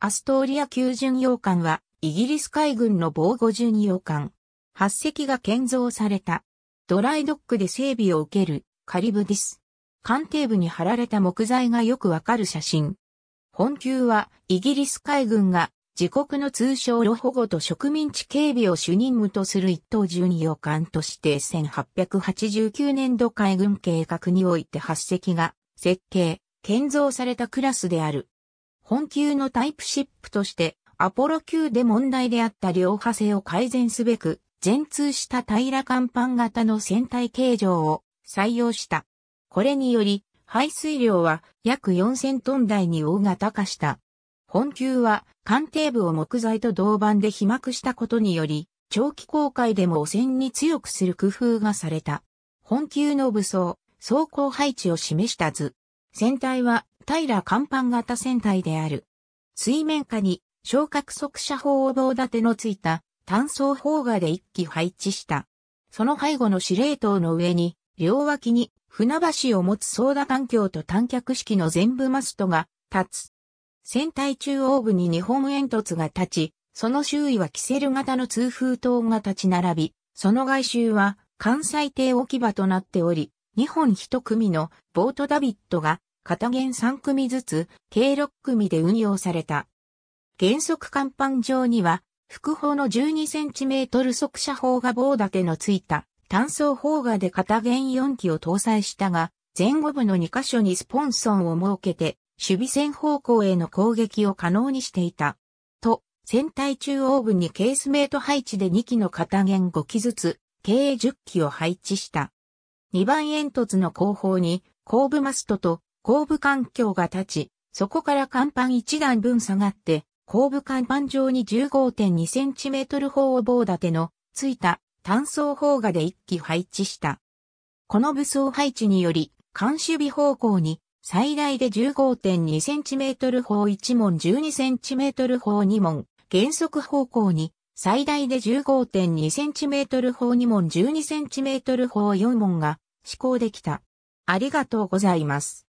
アストーリア級巡洋艦は、イギリス海軍の防護巡洋艦。8隻が建造された。ドライドックで整備を受けるカリブディス。艦艇部に貼られた木材がよくわかる写真。本級はイギリス海軍が自国の通称ロ保護と植民地警備を主任務とする一等巡洋艦として1889年度海軍計画において8隻が設計、建造されたクラスである。本級のタイプシップとして、アポロ級で問題であった両派性を改善すべく、全通した平ら甲板型の船体形状を採用した。これにより、排水量は約4000トン台に大型化した。本級は艦艇部を木材と銅板で被膜したことにより、長期航海でも汚染に強くする工夫がされた。本級の武装、装甲配置を示した図。船体は平甲板型船体である。水面下に昇格速射砲を棒立てのついた単装砲画で一機配置した。その背後の司令塔の上に、両脇に船橋を持つ操舵環境と短脚式の全部マストが立つ。船体中央部に日本煙突が立ち、その周囲はキセル型の通風塔が立ち並び、その外周は関西艇置き場となっており、2本1組のボートダビットが片弦3組ずつ、計6組で運用された。原則甲板上には、副砲の 12cm 速射砲が棒立てのついた単装砲画で片弦4機を搭載したが、前後部の2箇所にスポンソンを設けて、守備線方向への攻撃を可能にしていた。と、船体中央部にケースメイト配置で2機の片弦5機ずつ、計10機を配置した。2番煙突の後方に、後部マストと後部環境が立ち、そこから甲板一段分下がって、後部甲板上に 15.2cm 方棒立てのついた単装砲画で一機配置した。この武装配置により、監守備方向に最大で 15.2cm 砲1門 12cm 砲2門、減速方向に最大で 15.2cm 砲2門 12cm 砲4門が施行できた。ありがとうございます。